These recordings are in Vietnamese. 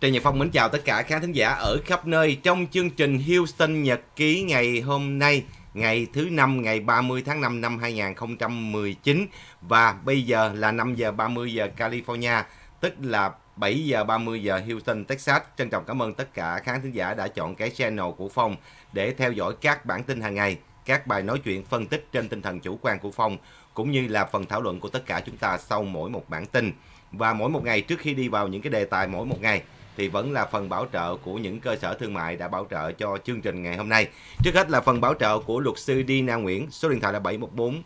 Trần Nhật Phong mến chào tất cả khán thính giả ở khắp nơi trong chương trình Houston Nhật Ký ngày hôm nay ngày thứ năm ngày 30 tháng 5 năm 2019 và bây giờ là 5 giờ 30 giờ California tức là 7 giờ 30 giờ Houston Texas. Trân trọng cảm ơn tất cả khán thính giả đã chọn cái channel của Phong để theo dõi các bản tin hàng ngày, các bài nói chuyện phân tích trên tinh thần chủ quan của Phong cũng như là phần thảo luận của tất cả chúng ta sau mỗi một bản tin. Và mỗi một ngày trước khi đi vào những cái đề tài mỗi một ngày thì vẫn là phần bảo trợ của những cơ sở thương mại đã bảo trợ cho chương trình ngày hôm nay. Trước hết là phần bảo trợ của luật sư Dina Nguyễn, số điện thoại là 714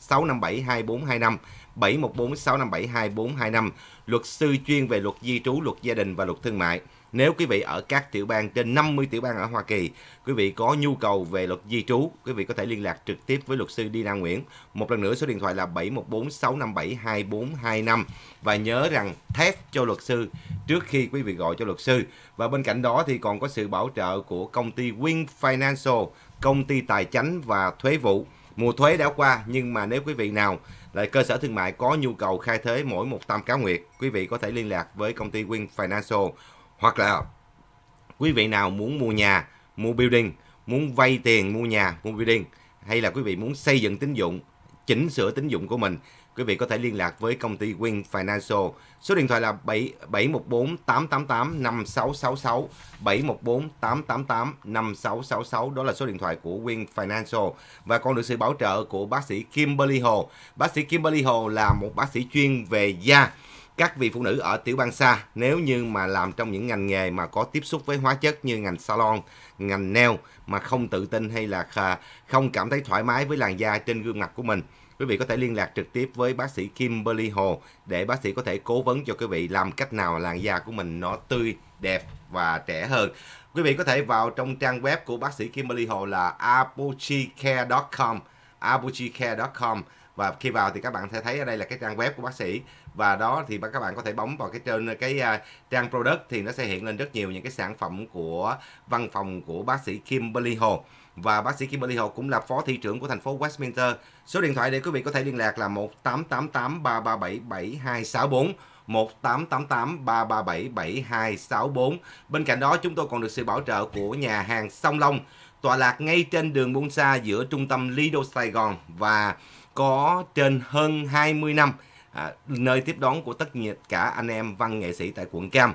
657 2425 714 657 2425, luật sư chuyên về luật di trú, luật gia đình và luật thương mại. Nếu quý vị ở các tiểu bang trên 50 tiểu bang ở Hoa Kỳ, quý vị có nhu cầu về luật di trú, quý vị có thể liên lạc trực tiếp với luật sư Dina Nguyễn. Một lần nữa số điện thoại là 714 657 2425 và nhớ rằng thép cho luật sư trước khi quý vị gọi cho luật sư. Và bên cạnh đó thì còn có sự bảo trợ của công ty Win Financial, công ty tài chính và thuế vụ. Mùa thuế đã qua nhưng mà nếu quý vị nào là cơ sở thương mại có nhu cầu khai thuế mỗi một tam cá nguyệt, quý vị có thể liên lạc với công ty Win Financial hoặc là quý vị nào muốn mua nhà mua building muốn vay tiền mua nhà mua building hay là quý vị muốn xây dựng tín dụng chỉnh sửa tín dụng của mình quý vị có thể liên lạc với công ty Win Financial số điện thoại là 7 714 888 5666 714 888 5666 đó là số điện thoại của Win Financial và còn được sự bảo trợ của bác sĩ Kimberly Hồ bác sĩ Kimberly Hồ là một bác sĩ chuyên về da các vị phụ nữ ở tiểu bang xa nếu như mà làm trong những ngành nghề mà có tiếp xúc với hóa chất như ngành salon, ngành nail mà không tự tin hay là không cảm thấy thoải mái với làn da trên gương mặt của mình. Quý vị có thể liên lạc trực tiếp với bác sĩ Kimberly Hồ để bác sĩ có thể cố vấn cho quý vị làm cách nào làn da của mình nó tươi, đẹp và trẻ hơn. Quý vị có thể vào trong trang web của bác sĩ Kimberly Hồ là apuchicare.com apuchicare.com và khi vào thì các bạn sẽ thấy ở đây là cái trang web của bác sĩ và đó thì các bạn có thể bấm vào cái trên cái uh, trang product thì nó sẽ hiện lên rất nhiều những cái sản phẩm của văn phòng của bác sĩ Kimberly Hồ và bác sĩ Kimberly Hồ cũng là phó thị trưởng của thành phố Westminster. Số điện thoại để quý vị có thể liên lạc là 1888 337 7264 1888 337 7264. Bên cạnh đó chúng tôi còn được sự bảo trợ của nhà hàng Song Long tọa lạc ngay trên đường Buôn Sa giữa trung tâm Lido Sài Gòn và có trên hơn 20 năm à, nơi tiếp đón của tất nhiệt cả anh em văn nghệ sĩ tại quận Cam.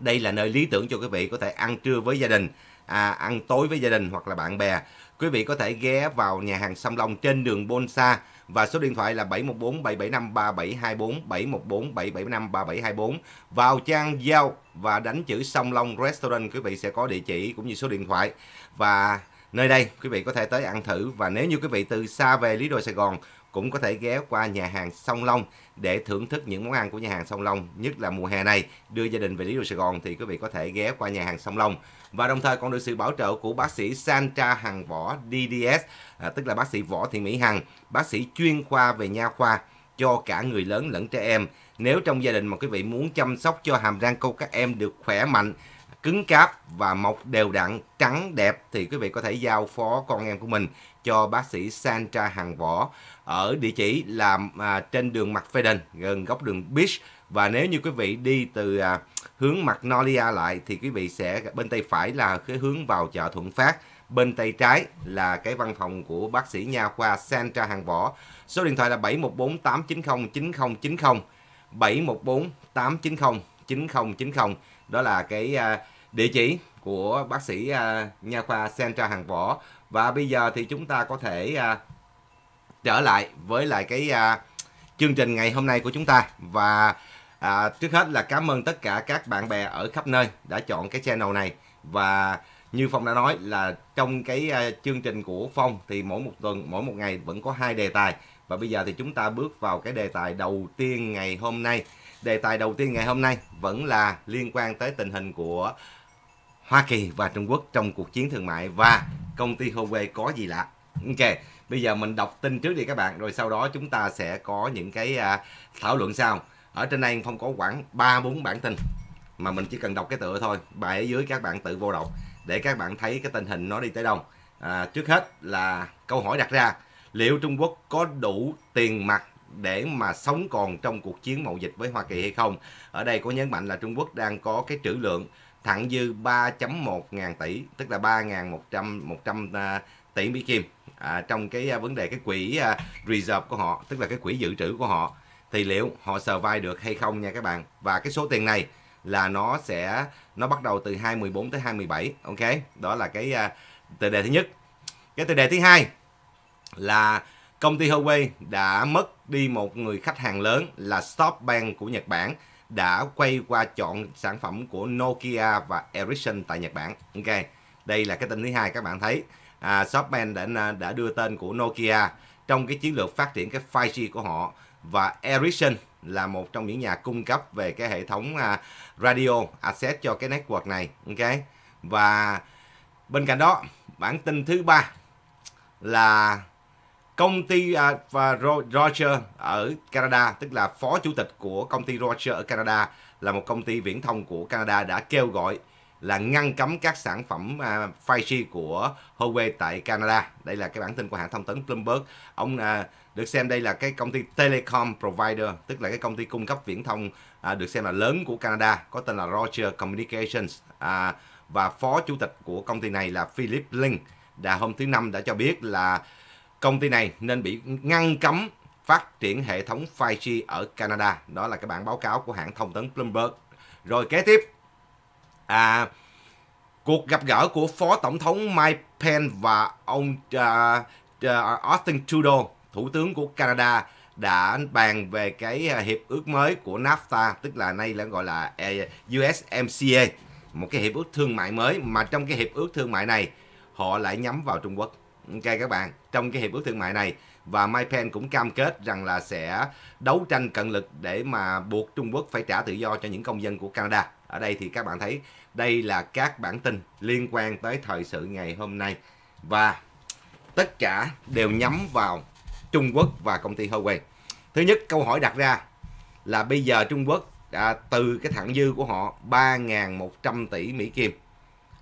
Đây là nơi lý tưởng cho quý vị có thể ăn trưa với gia đình, à, ăn tối với gia đình hoặc là bạn bè. Quý vị có thể ghé vào nhà hàng Sâm Long trên đường Bonsa và số điện thoại là 714 775 3724 714 775 3724 vào trang giao và đánh chữ Sông Long Restaurant quý vị sẽ có địa chỉ cũng như số điện thoại và Nơi đây quý vị có thể tới ăn thử và nếu như quý vị từ xa về Lý Đô Sài Gòn cũng có thể ghé qua nhà hàng Song Long để thưởng thức những món ăn của nhà hàng Song Long, nhất là mùa hè này đưa gia đình về Lý Đô Sài Gòn thì quý vị có thể ghé qua nhà hàng Song Long và đồng thời còn được sự bảo trợ của bác sĩ Sandra Hằng Võ DDS, à, tức là bác sĩ Võ Thị Mỹ Hằng, bác sĩ chuyên khoa về nha khoa cho cả người lớn lẫn trẻ em. Nếu trong gia đình mà quý vị muốn chăm sóc cho hàm răng của các em được khỏe mạnh cứng cáp và mọc đều đặn, trắng đẹp thì quý vị có thể giao phó con em của mình cho bác sĩ Sandra Hàng Võ ở địa chỉ là à, trên đường Mặt Phê Đình, gần góc đường Beach. Và nếu như quý vị đi từ à, hướng mặt Nolia lại thì quý vị sẽ bên tay phải là cái hướng vào chợ Thuận Phát bên tay trái là cái văn phòng của bác sĩ nha khoa Sandra Hàng Võ. Số điện thoại là 714 890 9090 714 890 9090 đó là cái à, địa chỉ của bác sĩ à, nha khoa Central Hàng Võ và bây giờ thì chúng ta có thể à, trở lại với lại cái chương trình ngày hôm nay của chúng ta và à, trước hết là cảm ơn tất cả các bạn bè ở khắp nơi đã chọn cái channel này và như phong đã nói là trong cái uh, chương trình của phong thì mỗi một tuần mỗi một ngày vẫn có hai đề tài và bây giờ thì chúng ta bước vào cái đề tài đầu tiên ngày hôm nay Đề tài đầu tiên ngày hôm nay vẫn là liên quan tới tình hình của Hoa Kỳ và Trung Quốc trong cuộc chiến thương mại và công ty Huawei có gì lạ. Ok, bây giờ mình đọc tin trước đi các bạn rồi sau đó chúng ta sẽ có những cái à, thảo luận sau. Ở trên đây không có khoảng 3 4 bản tin mà mình chỉ cần đọc cái tựa thôi, bài ở dưới các bạn tự vô đọc để các bạn thấy cái tình hình nó đi tới đâu. À, trước hết là câu hỏi đặt ra, liệu Trung Quốc có đủ tiền mặt để mà sống còn trong cuộc chiến mậu dịch với Hoa Kỳ hay không. Ở đây có nhấn mạnh là Trung Quốc đang có cái trữ lượng thặng dư 3.1 ngàn tỷ, tức là 3.100 100 à, tỷ Mỹ Kim à, trong cái à, vấn đề cái quỹ à, reserve của họ, tức là cái quỹ dự trữ của họ thì liệu họ survive được hay không nha các bạn. Và cái số tiền này là nó sẽ nó bắt đầu từ 214 tới 217, ok? Đó là cái uh, tựa đề thứ nhất. Cái tựa đề thứ hai là Công ty Huawei đã mất đi một người khách hàng lớn là SoftBank của Nhật Bản đã quay qua chọn sản phẩm của Nokia và Ericsson tại Nhật Bản. Ok, đây là cái tin thứ hai các bạn thấy. À, SoftBank đã đã đưa tên của Nokia trong cái chiến lược phát triển cái 5G của họ và Ericsson là một trong những nhà cung cấp về cái hệ thống à, radio access cho cái network này. Ok, và bên cạnh đó bản tin thứ ba là công ty à, và Roger ở Canada tức là phó chủ tịch của công ty Roger ở Canada là một công ty viễn thông của Canada đã kêu gọi là ngăn cấm các sản phẩm à, 5G của Huawei tại Canada. Đây là cái bản tin của hãng thông tấn Bloomberg. Ông à, được xem đây là cái công ty telecom provider, tức là cái công ty cung cấp viễn thông à, được xem là lớn của Canada, có tên là Roger Communications à, và phó chủ tịch của công ty này là Philip Ling Đã hôm thứ năm đã cho biết là công ty này nên bị ngăn cấm phát triển hệ thống 5G ở Canada. Đó là cái bản báo cáo của hãng thông tấn Bloomberg. Rồi kế tiếp, à, cuộc gặp gỡ của Phó Tổng thống Mike Pence và ông uh, uh, Austin Trudeau, Thủ tướng của Canada, đã bàn về cái à, hiệp ước mới của NAFTA, tức là nay là gọi là USMCA, một cái hiệp ước thương mại mới mà trong cái hiệp ước thương mại này họ lại nhắm vào Trung Quốc ok các bạn trong cái hiệp ước thương mại này và MyPen cũng cam kết rằng là sẽ đấu tranh cận lực để mà buộc Trung Quốc phải trả tự do cho những công dân của Canada. Ở đây thì các bạn thấy đây là các bản tin liên quan tới thời sự ngày hôm nay và tất cả đều nhắm vào Trung Quốc và công ty Huawei. Thứ nhất câu hỏi đặt ra là bây giờ Trung Quốc à, từ cái thẳng dư của họ 3.100 tỷ Mỹ Kim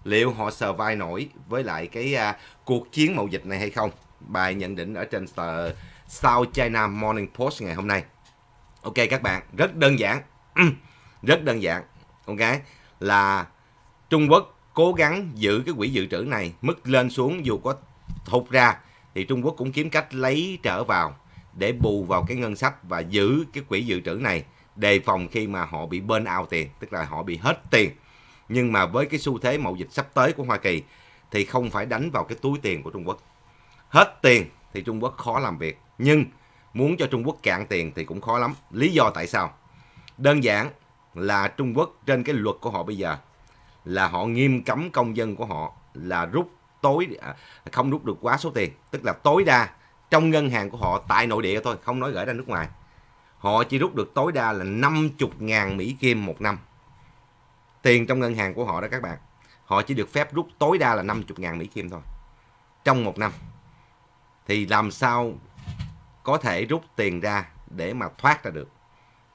liệu họ survive nổi với lại cái à, cuộc chiến mậu dịch này hay không? Bài nhận định ở trên tờ South China Morning Post ngày hôm nay. Ok các bạn, rất đơn giản. Ừ, rất đơn giản. Ok là Trung Quốc cố gắng giữ cái quỹ dự trữ này mức lên xuống dù có thụt ra thì Trung Quốc cũng kiếm cách lấy trở vào để bù vào cái ngân sách và giữ cái quỹ dự trữ này đề phòng khi mà họ bị bên out tiền tức là họ bị hết tiền nhưng mà với cái xu thế mậu dịch sắp tới của Hoa Kỳ thì không phải đánh vào cái túi tiền của Trung Quốc. Hết tiền thì Trung Quốc khó làm việc. Nhưng muốn cho Trung Quốc cạn tiền thì cũng khó lắm. Lý do tại sao? Đơn giản là Trung Quốc trên cái luật của họ bây giờ là họ nghiêm cấm công dân của họ là rút tối à, không rút được quá số tiền, tức là tối đa trong ngân hàng của họ tại nội địa thôi, không nói gửi ra nước ngoài. Họ chỉ rút được tối đa là 50.000 Mỹ Kim một năm. Tiền trong ngân hàng của họ đó các bạn họ chỉ được phép rút tối đa là 50.000 Mỹ Kim thôi. Trong một năm. Thì làm sao có thể rút tiền ra để mà thoát ra được.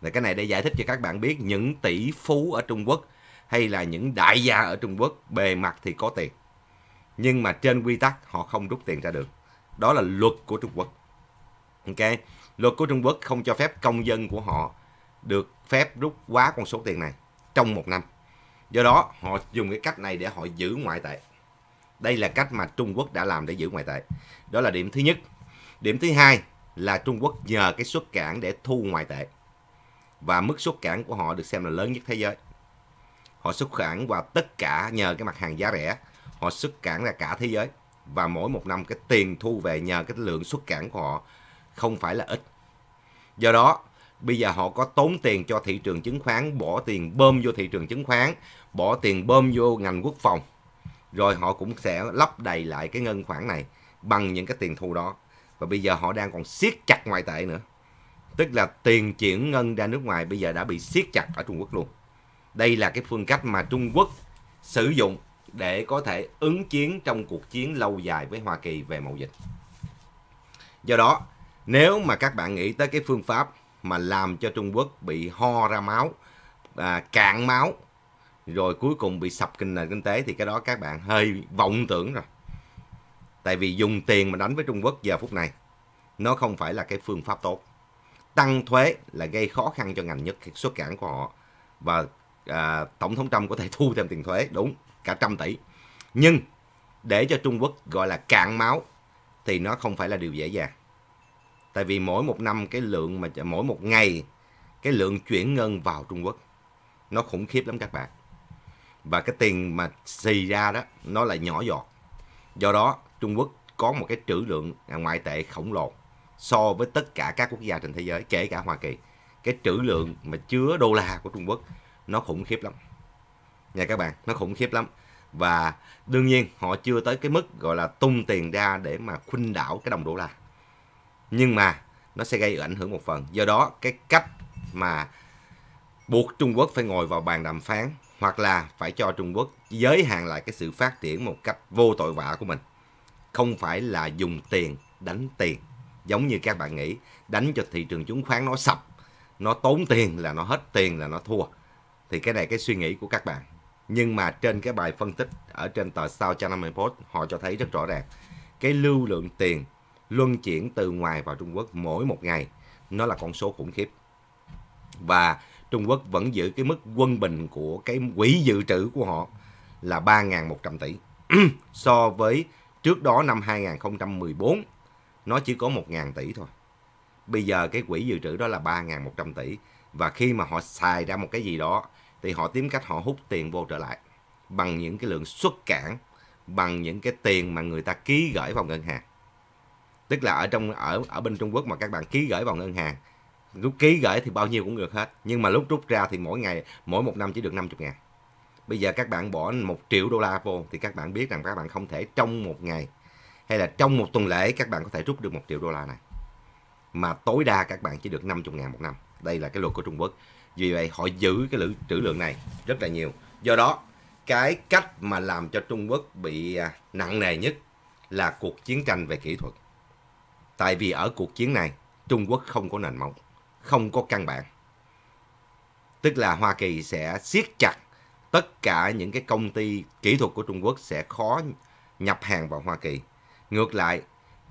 là cái này để giải thích cho các bạn biết những tỷ phú ở Trung Quốc hay là những đại gia ở Trung Quốc bề mặt thì có tiền. Nhưng mà trên quy tắc họ không rút tiền ra được. Đó là luật của Trung Quốc. Ok, luật của Trung Quốc không cho phép công dân của họ được phép rút quá con số tiền này trong một năm. Do đó họ dùng cái cách này để họ giữ ngoại tệ. Đây là cách mà Trung Quốc đã làm để giữ ngoại tệ. Đó là điểm thứ nhất. Điểm thứ hai là Trung Quốc nhờ cái xuất cảng để thu ngoại tệ. Và mức xuất cảng của họ được xem là lớn nhất thế giới. Họ xuất cảng và tất cả nhờ cái mặt hàng giá rẻ. Họ xuất cảng ra cả thế giới. Và mỗi một năm cái tiền thu về nhờ cái lượng xuất cảng của họ không phải là ít. Do đó bây giờ họ có tốn tiền cho thị trường chứng khoán, bỏ tiền bơm vô thị trường chứng khoán, bỏ tiền bơm vô ngành quốc phòng. Rồi họ cũng sẽ lấp đầy lại cái ngân khoản này bằng những cái tiền thu đó. Và bây giờ họ đang còn siết chặt ngoại tệ nữa. Tức là tiền chuyển ngân ra nước ngoài bây giờ đã bị siết chặt ở Trung Quốc luôn. Đây là cái phương cách mà Trung Quốc sử dụng để có thể ứng chiến trong cuộc chiến lâu dài với Hoa Kỳ về mậu dịch. Do đó, nếu mà các bạn nghĩ tới cái phương pháp mà làm cho Trung Quốc bị ho ra máu, à, cạn máu, rồi cuối cùng bị sập kinh nền kinh tế thì cái đó các bạn hơi vọng tưởng rồi. Tại vì dùng tiền mà đánh với Trung Quốc giờ phút này, nó không phải là cái phương pháp tốt. Tăng thuế là gây khó khăn cho ngành nhất xuất cảng của họ. Và à, Tổng thống Trump có thể thu thêm tiền thuế, đúng, cả trăm tỷ. Nhưng để cho Trung Quốc gọi là cạn máu thì nó không phải là điều dễ dàng tại vì mỗi một năm cái lượng mà mỗi một ngày cái lượng chuyển ngân vào Trung Quốc nó khủng khiếp lắm các bạn và cái tiền mà xì ra đó nó lại nhỏ giọt do đó Trung Quốc có một cái trữ lượng ngoại tệ khổng lồ so với tất cả các quốc gia trên thế giới kể cả Hoa Kỳ cái trữ lượng mà chứa đô la của Trung Quốc nó khủng khiếp lắm nha các bạn nó khủng khiếp lắm và đương nhiên họ chưa tới cái mức gọi là tung tiền ra để mà khuynh đảo cái đồng đô la nhưng mà nó sẽ gây ảnh hưởng một phần do đó cái cách mà buộc Trung Quốc phải ngồi vào bàn đàm phán hoặc là phải cho Trung Quốc giới hạn lại cái sự phát triển một cách vô tội vạ của mình không phải là dùng tiền đánh tiền giống như các bạn nghĩ đánh cho thị trường chứng khoán nó sập nó tốn tiền là nó hết tiền là nó thua thì cái này cái suy nghĩ của các bạn nhưng mà trên cái bài phân tích ở trên tờ South China Morning Post họ cho thấy rất rõ ràng cái lưu lượng tiền luân chuyển từ ngoài vào Trung Quốc mỗi một ngày nó là con số khủng khiếp và Trung Quốc vẫn giữ cái mức quân bình của cái quỹ dự trữ của họ là 3.100 tỷ so với trước đó năm 2014 nó chỉ có 1.000 tỷ thôi bây giờ cái quỹ dự trữ đó là 3.100 tỷ và khi mà họ xài ra một cái gì đó thì họ tìm cách họ hút tiền vô trở lại bằng những cái lượng xuất cảng bằng những cái tiền mà người ta ký gửi vào ngân hàng tức là ở trong ở ở bên Trung Quốc mà các bạn ký gửi vào ngân hàng lúc ký gửi thì bao nhiêu cũng được hết nhưng mà lúc rút ra thì mỗi ngày mỗi một năm chỉ được 50 ngàn bây giờ các bạn bỏ một triệu đô la vô thì các bạn biết rằng các bạn không thể trong một ngày hay là trong một tuần lễ các bạn có thể rút được một triệu đô la này mà tối đa các bạn chỉ được 50 ngàn một năm đây là cái luật của Trung Quốc vì vậy họ giữ cái lượng trữ lượng này rất là nhiều do đó cái cách mà làm cho Trung Quốc bị à, nặng nề nhất là cuộc chiến tranh về kỹ thuật Tại vì ở cuộc chiến này, Trung Quốc không có nền móng, không có căn bản. Tức là Hoa Kỳ sẽ siết chặt tất cả những cái công ty kỹ thuật của Trung Quốc sẽ khó nhập hàng vào Hoa Kỳ. Ngược lại,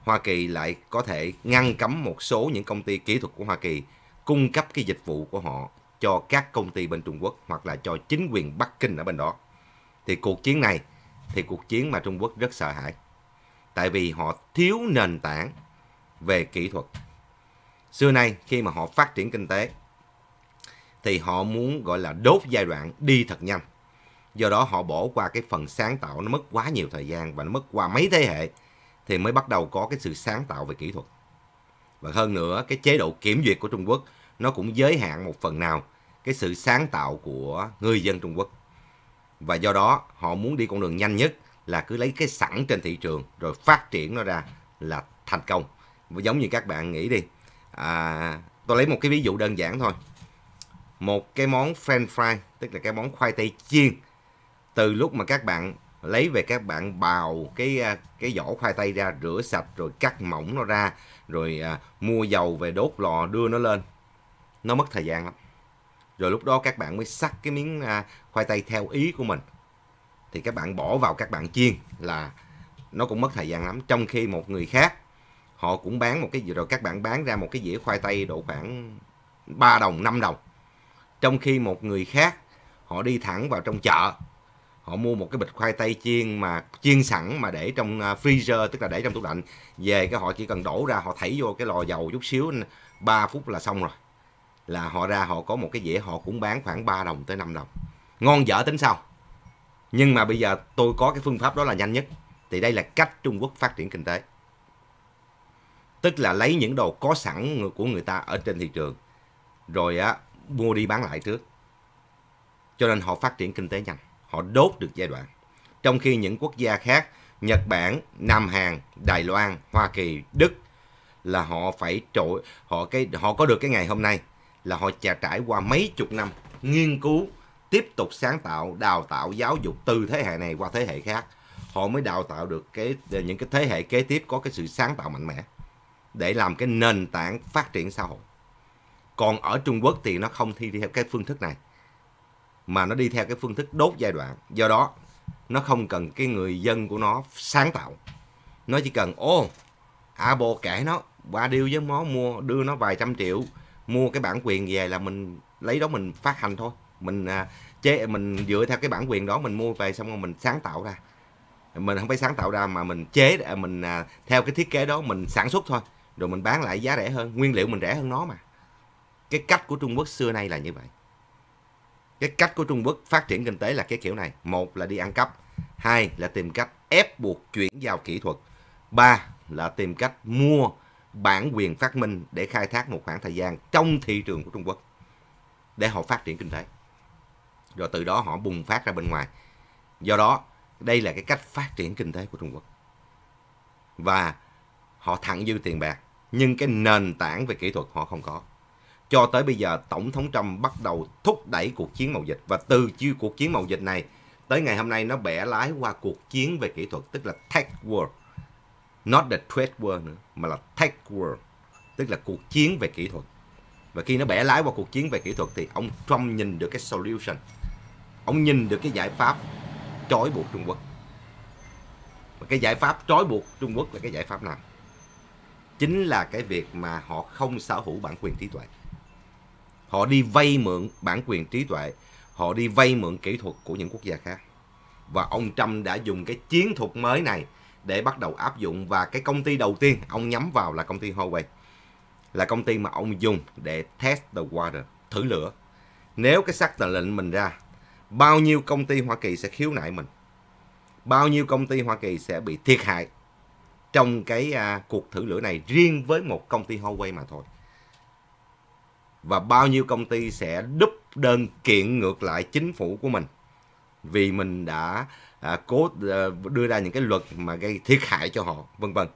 Hoa Kỳ lại có thể ngăn cấm một số những công ty kỹ thuật của Hoa Kỳ cung cấp cái dịch vụ của họ cho các công ty bên Trung Quốc hoặc là cho chính quyền Bắc Kinh ở bên đó. Thì cuộc chiến này thì cuộc chiến mà Trung Quốc rất sợ hãi. Tại vì họ thiếu nền tảng về kỹ thuật. Xưa nay khi mà họ phát triển kinh tế thì họ muốn gọi là đốt giai đoạn đi thật nhanh. Do đó họ bỏ qua cái phần sáng tạo nó mất quá nhiều thời gian và nó mất qua mấy thế hệ thì mới bắt đầu có cái sự sáng tạo về kỹ thuật. Và hơn nữa cái chế độ kiểm duyệt của Trung Quốc nó cũng giới hạn một phần nào cái sự sáng tạo của người dân Trung Quốc. Và do đó họ muốn đi con đường nhanh nhất là cứ lấy cái sẵn trên thị trường rồi phát triển nó ra là thành công giống như các bạn nghĩ đi à, tôi lấy một cái ví dụ đơn giản thôi một cái món french fry tức là cái món khoai tây chiên từ lúc mà các bạn lấy về các bạn bào cái à, cái vỏ khoai tây ra rửa sạch rồi cắt mỏng nó ra rồi à, mua dầu về đốt lò đưa nó lên nó mất thời gian lắm rồi lúc đó các bạn mới sắc cái miếng à, khoai tây theo ý của mình thì các bạn bỏ vào các bạn chiên là nó cũng mất thời gian lắm trong khi một người khác họ cũng bán một cái gì rồi các bạn bán ra một cái dĩa khoai tây độ khoảng 3 đồng 5 đồng trong khi một người khác họ đi thẳng vào trong chợ họ mua một cái bịch khoai tây chiên mà chiên sẵn mà để trong à, freezer tức là để trong tủ lạnh về cái họ chỉ cần đổ ra họ thảy vô cái lò dầu chút xíu 3 phút là xong rồi là họ ra họ có một cái dĩa họ cũng bán khoảng 3 đồng tới 5 đồng ngon dở tính sau nhưng mà bây giờ tôi có cái phương pháp đó là nhanh nhất thì đây là cách Trung Quốc phát triển kinh tế tức là lấy những đồ có sẵn của người ta ở trên thị trường rồi á mua đi bán lại trước cho nên họ phát triển kinh tế nhanh họ đốt được giai đoạn trong khi những quốc gia khác Nhật Bản Nam Hàn Đài Loan Hoa Kỳ Đức là họ phải trội họ cái họ có được cái ngày hôm nay là họ trà trải qua mấy chục năm nghiên cứu tiếp tục sáng tạo đào tạo giáo dục từ thế hệ này qua thế hệ khác họ mới đào tạo được cái những cái thế hệ kế tiếp có cái sự sáng tạo mạnh mẽ để làm cái nền tảng phát triển xã hội. Còn ở Trung Quốc thì nó không thi theo cái phương thức này mà nó đi theo cái phương thức đốt giai đoạn. Do đó nó không cần cái người dân của nó sáng tạo. Nó chỉ cần ô à bộ kể nó qua điêu với nó mua đưa nó vài trăm triệu mua cái bản quyền về là mình lấy đó mình phát hành thôi mình à, chế mình dựa theo cái bản quyền đó mình mua về xong rồi mình sáng tạo ra mình không phải sáng tạo ra mà mình chế à, mình à, theo cái thiết kế đó mình sản xuất thôi rồi mình bán lại giá rẻ hơn nguyên liệu mình rẻ hơn nó mà cái cách của trung quốc xưa nay là như vậy cái cách của trung quốc phát triển kinh tế là cái kiểu này một là đi ăn cắp hai là tìm cách ép buộc chuyển giao kỹ thuật ba là tìm cách mua bản quyền phát minh để khai thác một khoảng thời gian trong thị trường của trung quốc để họ phát triển kinh tế rồi từ đó họ bùng phát ra bên ngoài do đó đây là cái cách phát triển kinh tế của trung quốc và họ thẳng dư tiền bạc nhưng cái nền tảng về kỹ thuật họ không có cho tới bây giờ tổng thống trump bắt đầu thúc đẩy cuộc chiến mậu dịch và từ chiêu cuộc chiến mậu dịch này tới ngày hôm nay nó bẻ lái qua cuộc chiến về kỹ thuật tức là tech war not the trade war nữa mà là tech war tức là cuộc chiến về kỹ thuật và khi nó bẻ lái qua cuộc chiến về kỹ thuật thì ông Trump nhìn được cái solution ông nhìn được cái giải pháp trói buộc Trung Quốc và cái giải pháp trói buộc Trung Quốc là cái giải pháp nào chính là cái việc mà họ không sở hữu bản quyền trí tuệ. Họ đi vay mượn bản quyền trí tuệ, họ đi vay mượn kỹ thuật của những quốc gia khác. Và ông Trump đã dùng cái chiến thuật mới này để bắt đầu áp dụng và cái công ty đầu tiên ông nhắm vào là công ty Huawei. Là công ty mà ông dùng để test the water, thử lửa. Nếu cái sắc lệnh mình ra, bao nhiêu công ty Hoa Kỳ sẽ khiếu nại mình? Bao nhiêu công ty Hoa Kỳ sẽ bị thiệt hại trong cái à, cuộc thử lửa này riêng với một công ty Huawei mà thôi. Và bao nhiêu công ty sẽ đúp đơn kiện ngược lại chính phủ của mình vì mình đã à, cố à, đưa ra những cái luật mà gây thiệt hại cho họ, vân vân.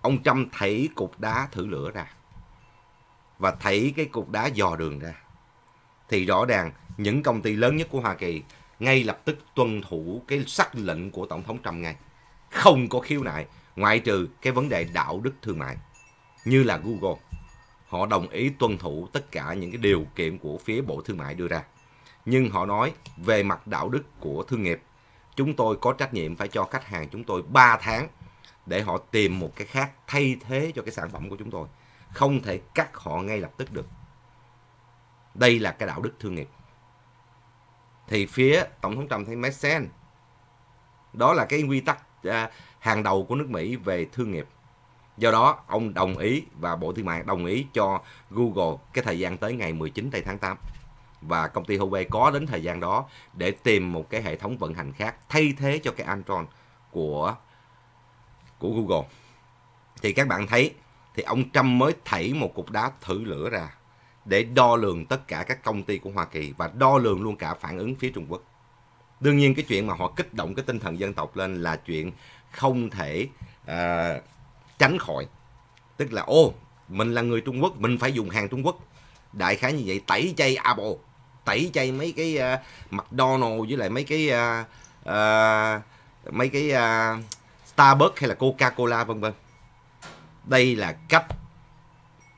Ông Trump thấy cục đá thử lửa ra và thấy cái cục đá dò đường ra. Thì rõ ràng những công ty lớn nhất của Hoa Kỳ ngay lập tức tuân thủ cái sắc lệnh của Tổng thống Trump ngay. Không có khiếu nại ngoại trừ cái vấn đề đạo đức thương mại như là Google. Họ đồng ý tuân thủ tất cả những cái điều kiện của phía Bộ Thương mại đưa ra. Nhưng họ nói về mặt đạo đức của thương nghiệp, chúng tôi có trách nhiệm phải cho khách hàng chúng tôi 3 tháng để họ tìm một cái khác thay thế cho cái sản phẩm của chúng tôi. Không thể cắt họ ngay lập tức được. Đây là cái đạo đức thương nghiệp. Thì phía Tổng thống Trump thấy make Đó là cái quy tắc À, hàng đầu của nước Mỹ về thương nghiệp. Do đó, ông đồng ý và Bộ Thương mại đồng ý cho Google cái thời gian tới ngày 19 tây tháng 8. Và công ty Huawei có đến thời gian đó để tìm một cái hệ thống vận hành khác thay thế cho cái Android của của Google. Thì các bạn thấy thì ông Trump mới thảy một cục đá thử lửa ra để đo lường tất cả các công ty của Hoa Kỳ và đo lường luôn cả phản ứng phía Trung Quốc đương nhiên cái chuyện mà họ kích động cái tinh thần dân tộc lên là chuyện không thể uh, tránh khỏi tức là ô mình là người trung quốc mình phải dùng hàng trung quốc đại khái như vậy tẩy chay apple tẩy chay mấy cái uh, mcdonald với lại mấy cái uh, uh, mấy cái uh, starbucks hay là coca cola vân vân đây là cách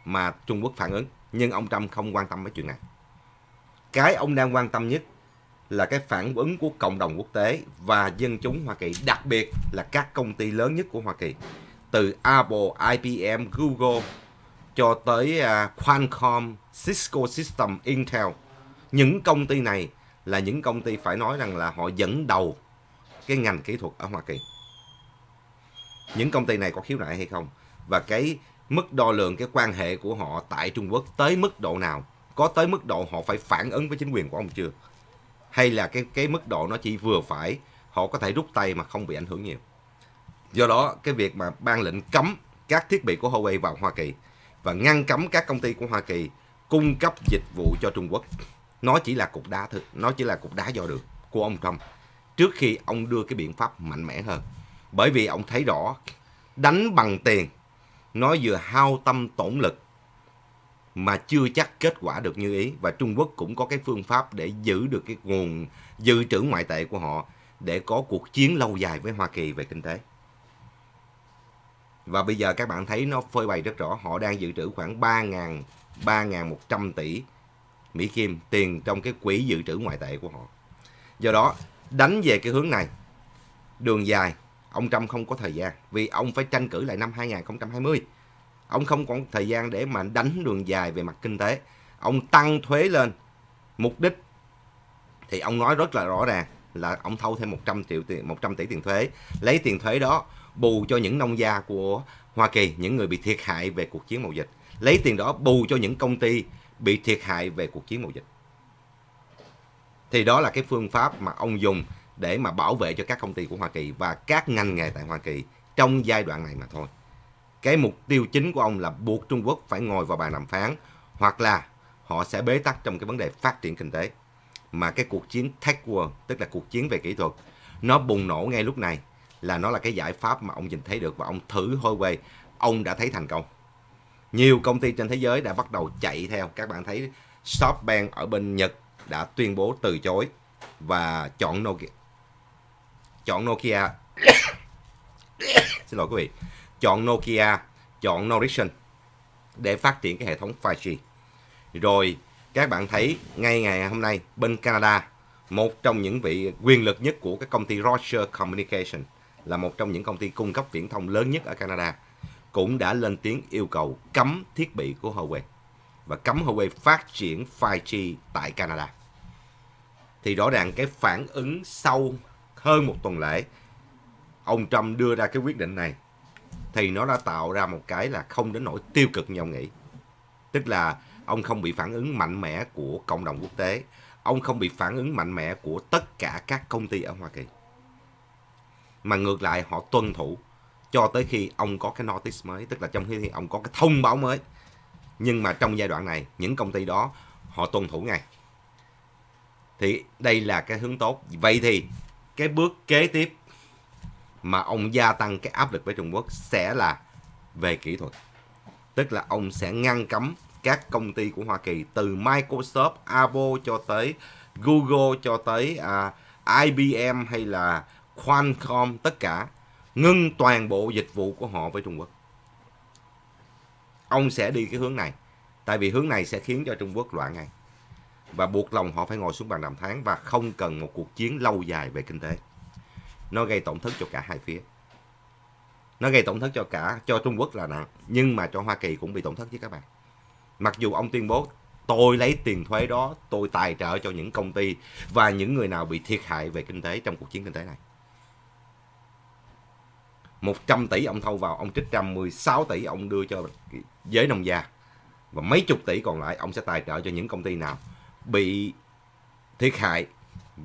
mà trung quốc phản ứng nhưng ông trump không quan tâm mấy chuyện này cái ông đang quan tâm nhất là cái phản ứng của cộng đồng quốc tế và dân chúng Hoa Kỳ, đặc biệt là các công ty lớn nhất của Hoa Kỳ. Từ Apple, IBM, Google cho tới à, Qualcomm, Cisco System, Intel. Những công ty này là những công ty phải nói rằng là họ dẫn đầu cái ngành kỹ thuật ở Hoa Kỳ. Những công ty này có khiếu nại hay không? Và cái mức đo lường cái quan hệ của họ tại Trung Quốc tới mức độ nào? Có tới mức độ họ phải phản ứng với chính quyền của ông chưa? hay là cái cái mức độ nó chỉ vừa phải họ có thể rút tay mà không bị ảnh hưởng nhiều do đó cái việc mà ban lệnh cấm các thiết bị của Huawei vào Hoa Kỳ và ngăn cấm các công ty của Hoa Kỳ cung cấp dịch vụ cho Trung Quốc nó chỉ là cục đá thực nó chỉ là cục đá do được của ông Trump trước khi ông đưa cái biện pháp mạnh mẽ hơn bởi vì ông thấy rõ đánh bằng tiền nó vừa hao tâm tổn lực mà chưa chắc kết quả được như ý và Trung Quốc cũng có cái phương pháp để giữ được cái nguồn dự trữ ngoại tệ của họ để có cuộc chiến lâu dài với Hoa Kỳ về kinh tế. Và bây giờ các bạn thấy nó phơi bày rất rõ, họ đang dự trữ khoảng 3.000 3.100 tỷ Mỹ Kim tiền trong cái quỹ dự trữ ngoại tệ của họ. Do đó, đánh về cái hướng này, đường dài, ông Trump không có thời gian vì ông phải tranh cử lại năm 2020 ông không còn thời gian để mà đánh đường dài về mặt kinh tế ông tăng thuế lên mục đích thì ông nói rất là rõ ràng là ông thâu thêm 100 triệu tiền 100 tỷ tiền thuế lấy tiền thuế đó bù cho những nông gia của Hoa Kỳ những người bị thiệt hại về cuộc chiến mậu dịch lấy tiền đó bù cho những công ty bị thiệt hại về cuộc chiến mậu dịch thì đó là cái phương pháp mà ông dùng để mà bảo vệ cho các công ty của Hoa Kỳ và các ngành nghề tại Hoa Kỳ trong giai đoạn này mà thôi cái mục tiêu chính của ông là buộc Trung Quốc phải ngồi vào bàn đàm phán hoặc là họ sẽ bế tắc trong cái vấn đề phát triển kinh tế. Mà cái cuộc chiến Tech war tức là cuộc chiến về kỹ thuật, nó bùng nổ ngay lúc này là nó là cái giải pháp mà ông nhìn thấy được và ông thử hôi quê, ông đã thấy thành công. Nhiều công ty trên thế giới đã bắt đầu chạy theo. Các bạn thấy SoftBank ở bên Nhật đã tuyên bố từ chối và chọn Nokia. Chọn Nokia. Xin lỗi quý vị chọn Nokia, chọn Nordicsson để phát triển cái hệ thống 5G. Rồi các bạn thấy ngay ngày hôm nay bên Canada, một trong những vị quyền lực nhất của cái công ty Roger Communication là một trong những công ty cung cấp viễn thông lớn nhất ở Canada cũng đã lên tiếng yêu cầu cấm thiết bị của Huawei và cấm Huawei phát triển 5G tại Canada. Thì rõ ràng cái phản ứng sau hơn một tuần lễ ông Trump đưa ra cái quyết định này thì nó đã tạo ra một cái là không đến nỗi tiêu cực như ông nghĩ tức là ông không bị phản ứng mạnh mẽ của cộng đồng quốc tế ông không bị phản ứng mạnh mẽ của tất cả các công ty ở Hoa Kỳ mà ngược lại họ tuân thủ cho tới khi ông có cái notice mới tức là trong khi ông có cái thông báo mới nhưng mà trong giai đoạn này những công ty đó họ tuân thủ ngay thì đây là cái hướng tốt vậy thì cái bước kế tiếp mà ông gia tăng cái áp lực với Trung Quốc sẽ là về kỹ thuật. Tức là ông sẽ ngăn cấm các công ty của Hoa Kỳ từ Microsoft, Apple cho tới Google cho tới uh, à, IBM hay là Qualcomm tất cả ngưng toàn bộ dịch vụ của họ với Trung Quốc. Ông sẽ đi cái hướng này. Tại vì hướng này sẽ khiến cho Trung Quốc loạn ngay. Và buộc lòng họ phải ngồi xuống bàn đàm phán và không cần một cuộc chiến lâu dài về kinh tế nó gây tổn thất cho cả hai phía nó gây tổn thất cho cả cho Trung Quốc là nặng nhưng mà cho Hoa Kỳ cũng bị tổn thất chứ các bạn mặc dù ông tuyên bố tôi lấy tiền thuế đó tôi tài trợ cho những công ty và những người nào bị thiệt hại về kinh tế trong cuộc chiến kinh tế này 100 tỷ ông thâu vào ông trích ra 16 tỷ ông đưa cho giới nông gia và mấy chục tỷ còn lại ông sẽ tài trợ cho những công ty nào bị thiệt hại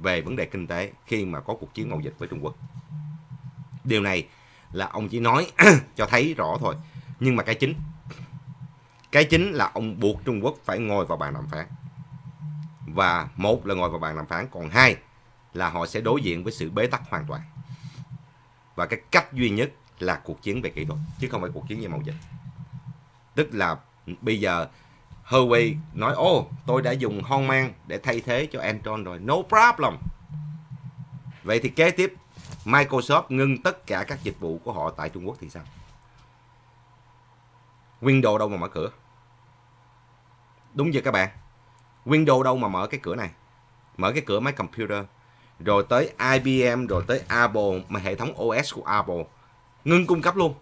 về vấn đề kinh tế khi mà có cuộc chiến mậu dịch với Trung Quốc. Điều này là ông chỉ nói cho thấy rõ thôi. Nhưng mà cái chính, cái chính là ông buộc Trung Quốc phải ngồi vào bàn đàm phán. Và một là ngồi vào bàn đàm phán, còn hai là họ sẽ đối diện với sự bế tắc hoàn toàn. Và cái cách duy nhất là cuộc chiến về kỹ thuật, chứ không phải cuộc chiến về mậu dịch. Tức là bây giờ Huawei ừ. nói ô tôi đã dùng Honman để thay thế cho Android rồi. No problem. Vậy thì kế tiếp Microsoft ngưng tất cả các dịch vụ của họ tại Trung Quốc thì sao? Windows đâu mà mở cửa? Đúng vậy các bạn. Windows đâu mà mở cái cửa này? Mở cái cửa máy computer. Rồi tới IBM, rồi tới Apple, mà hệ thống OS của Apple. Ngưng cung cấp luôn.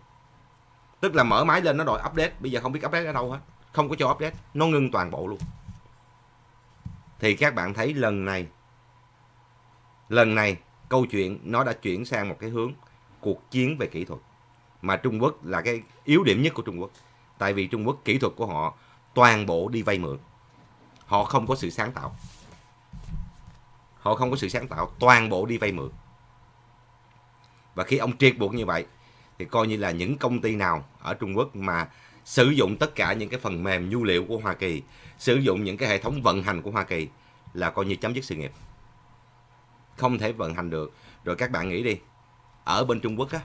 Tức là mở máy lên nó đòi update. Bây giờ không biết update ở đâu hết không có cho update nó ngưng toàn bộ luôn thì các bạn thấy lần này lần này câu chuyện nó đã chuyển sang một cái hướng cuộc chiến về kỹ thuật mà Trung Quốc là cái yếu điểm nhất của Trung Quốc tại vì Trung Quốc kỹ thuật của họ toàn bộ đi vay mượn họ không có sự sáng tạo họ không có sự sáng tạo toàn bộ đi vay mượn và khi ông triệt buộc như vậy thì coi như là những công ty nào ở Trung Quốc mà sử dụng tất cả những cái phần mềm nhu liệu của Hoa Kỳ, sử dụng những cái hệ thống vận hành của Hoa Kỳ là coi như chấm dứt sự nghiệp. Không thể vận hành được. Rồi các bạn nghĩ đi, ở bên Trung Quốc á,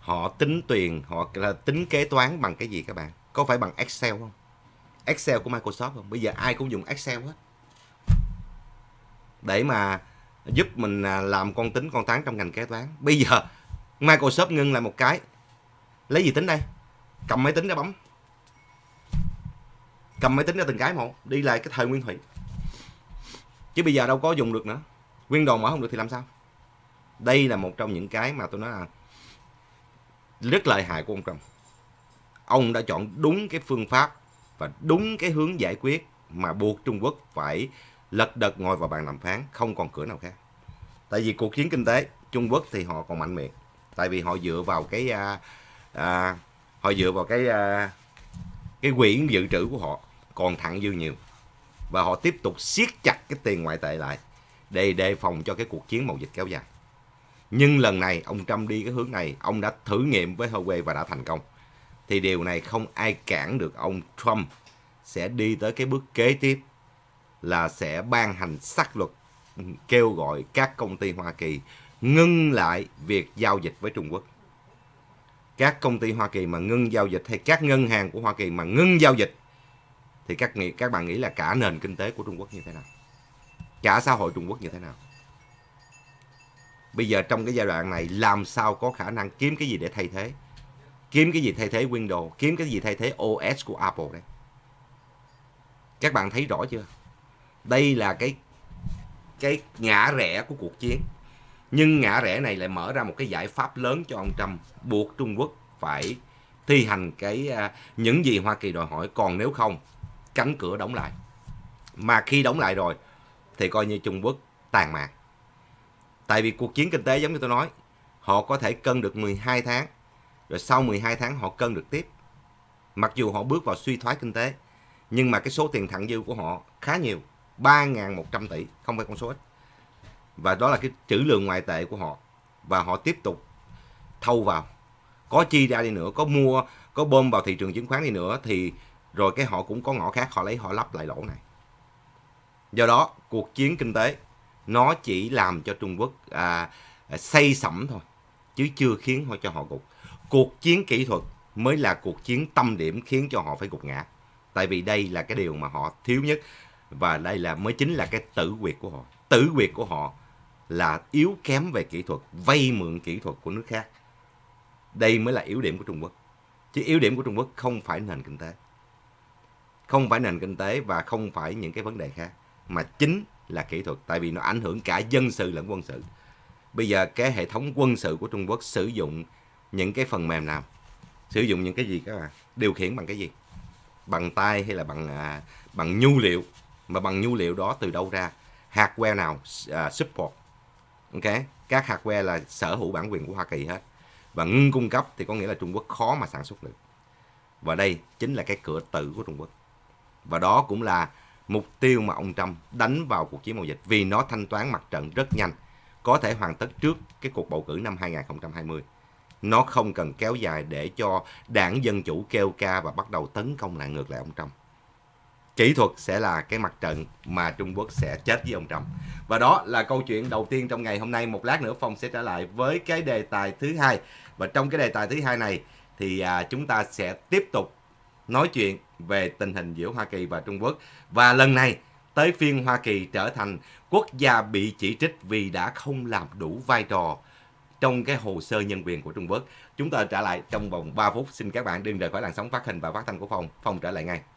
họ tính tiền, họ là tính kế toán bằng cái gì các bạn? Có phải bằng Excel không? Excel của Microsoft không? Bây giờ ai cũng dùng Excel hết. Để mà giúp mình à, làm con tính con toán trong ngành kế toán. Bây giờ Microsoft ngưng lại một cái. Lấy gì tính đây? cầm máy tính ra bấm cầm máy tính ra từng cái một đi lại cái thời nguyên thủy chứ bây giờ đâu có dùng được nữa nguyên đồ mở không được thì làm sao đây là một trong những cái mà tôi nói là rất lợi hại của ông Trump ông đã chọn đúng cái phương pháp và đúng cái hướng giải quyết mà buộc Trung Quốc phải lật đật ngồi vào bàn đàm phán không còn cửa nào khác tại vì cuộc chiến kinh tế Trung Quốc thì họ còn mạnh miệng tại vì họ dựa vào cái à, à, họ dựa vào cái à, cái quyển dự trữ của họ còn thặng dư nhiều và họ tiếp tục siết chặt cái tiền ngoại tệ lại để đề phòng cho cái cuộc chiến mậu dịch kéo dài nhưng lần này ông Trump đi cái hướng này ông đã thử nghiệm với Huawei và đã thành công thì điều này không ai cản được ông Trump sẽ đi tới cái bước kế tiếp là sẽ ban hành sắc luật kêu gọi các công ty Hoa Kỳ ngưng lại việc giao dịch với Trung Quốc các công ty Hoa Kỳ mà ngưng giao dịch hay các ngân hàng của Hoa Kỳ mà ngưng giao dịch thì các nghĩ các bạn nghĩ là cả nền kinh tế của Trung Quốc như thế nào? Cả xã hội Trung Quốc như thế nào? Bây giờ trong cái giai đoạn này làm sao có khả năng kiếm cái gì để thay thế? Kiếm cái gì thay thế Windows, kiếm cái gì thay thế OS của Apple đấy. Các bạn thấy rõ chưa? Đây là cái cái ngã rẽ của cuộc chiến nhưng ngã rẽ này lại mở ra một cái giải pháp lớn cho ông Trump buộc Trung Quốc phải thi hành cái à, những gì Hoa Kỳ đòi hỏi còn nếu không cánh cửa đóng lại. Mà khi đóng lại rồi thì coi như Trung Quốc tàn mạng Tại vì cuộc chiến kinh tế giống như tôi nói, họ có thể cân được 12 tháng, rồi sau 12 tháng họ cân được tiếp. Mặc dù họ bước vào suy thoái kinh tế, nhưng mà cái số tiền thặng dư của họ khá nhiều, 3.100 tỷ, không phải con số ít và đó là cái trữ lượng ngoại tệ của họ và họ tiếp tục thâu vào có chi ra đi nữa có mua có bơm vào thị trường chứng khoán đi nữa thì rồi cái họ cũng có ngõ khác họ lấy họ lắp lại lỗ này do đó cuộc chiến kinh tế nó chỉ làm cho Trung Quốc à, xây à, sẩm thôi chứ chưa khiến họ cho họ gục cuộc chiến kỹ thuật mới là cuộc chiến tâm điểm khiến cho họ phải gục ngã tại vì đây là cái điều mà họ thiếu nhất và đây là mới chính là cái tử quyệt của họ tử quyệt của họ là yếu kém về kỹ thuật, vay mượn kỹ thuật của nước khác. Đây mới là yếu điểm của Trung Quốc. Chứ yếu điểm của Trung Quốc không phải nền kinh tế. Không phải nền kinh tế và không phải những cái vấn đề khác. Mà chính là kỹ thuật. Tại vì nó ảnh hưởng cả dân sự lẫn quân sự. Bây giờ cái hệ thống quân sự của Trung Quốc sử dụng những cái phần mềm nào? Sử dụng những cái gì các bạn? Điều khiển bằng cái gì? Bằng tay hay là bằng à, bằng nhu liệu? Mà bằng nhu liệu đó từ đâu ra? Hardware nào à, support? ok các hardware là sở hữu bản quyền của Hoa Kỳ hết và ngưng cung cấp thì có nghĩa là Trung Quốc khó mà sản xuất được và đây chính là cái cửa tử của Trung Quốc và đó cũng là mục tiêu mà ông Trump đánh vào cuộc chiến mậu dịch vì nó thanh toán mặt trận rất nhanh có thể hoàn tất trước cái cuộc bầu cử năm 2020 nó không cần kéo dài để cho đảng Dân Chủ kêu ca và bắt đầu tấn công lại ngược lại ông Trump kỹ thuật sẽ là cái mặt trận mà Trung Quốc sẽ chết với ông Trump. Và đó là câu chuyện đầu tiên trong ngày hôm nay. Một lát nữa Phong sẽ trở lại với cái đề tài thứ hai. Và trong cái đề tài thứ hai này thì à, chúng ta sẽ tiếp tục nói chuyện về tình hình giữa Hoa Kỳ và Trung Quốc. Và lần này tới phiên Hoa Kỳ trở thành quốc gia bị chỉ trích vì đã không làm đủ vai trò trong cái hồ sơ nhân quyền của Trung Quốc. Chúng ta trở lại trong vòng 3 phút. Xin các bạn đừng rời khỏi làn sóng phát hình và phát thanh của phong phong trở lại ngay.